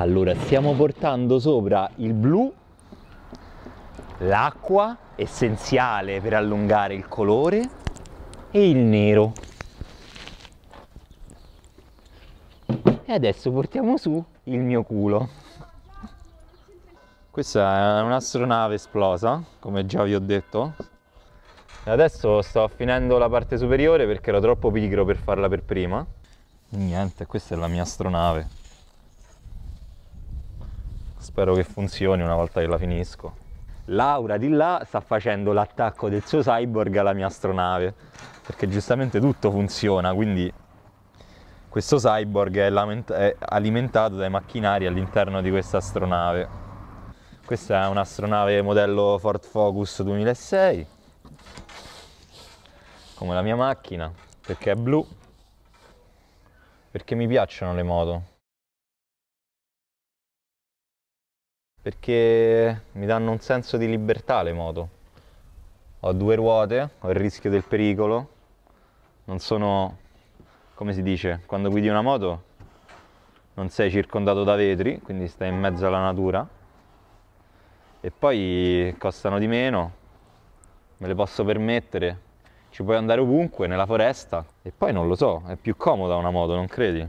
Allora, stiamo portando sopra il blu, l'acqua, essenziale per allungare il colore, e il nero. E adesso portiamo su il mio culo. Questa è un'astronave esplosa, come già vi ho detto. Adesso sto finendo la parte superiore perché ero troppo pigro per farla per prima. Niente, questa è la mia astronave. Spero che funzioni una volta che la finisco. Laura di là sta facendo l'attacco del suo cyborg alla mia astronave, perché giustamente tutto funziona, quindi questo cyborg è, è alimentato dai macchinari all'interno di questa astronave. Questa è un'astronave modello Ford Focus 2006, come la mia macchina, perché è blu, perché mi piacciono le moto. perché mi danno un senso di libertà le moto. Ho due ruote, ho il rischio del pericolo, non sono, come si dice, quando guidi una moto non sei circondato da vetri, quindi stai in mezzo alla natura e poi costano di meno, me le posso permettere, ci puoi andare ovunque, nella foresta e poi non lo so, è più comoda una moto, non credi?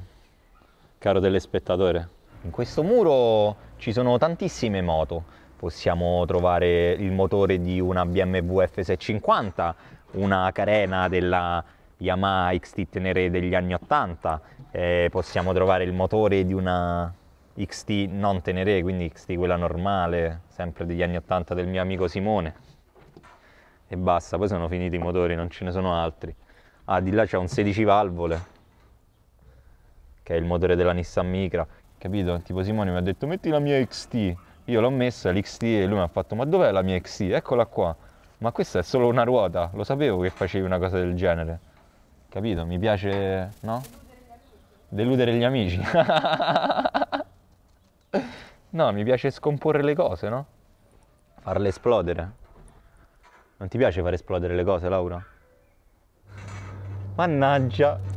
Caro telespettatore. In questo muro ci sono tantissime moto, possiamo trovare il motore di una BMW F650, una carena della Yamaha XT Tenere degli anni 80, eh, possiamo trovare il motore di una XT non Tenere, quindi XT quella normale, sempre degli anni 80 del mio amico Simone. E basta, poi sono finiti i motori, non ce ne sono altri. Ah, di là c'è un 16 valvole, che è il motore della Nissan Micra capito? Tipo Simone mi ha detto metti la mia XT, io l'ho messa l'XT e lui mi ha fatto ma dov'è la mia XT? Eccola qua, ma questa è solo una ruota, lo sapevo che facevi una cosa del genere, capito? Mi piace, no? Deludere gli amici. no, mi piace scomporre le cose, no? Farle esplodere. Non ti piace far esplodere le cose, Laura? Mannaggia!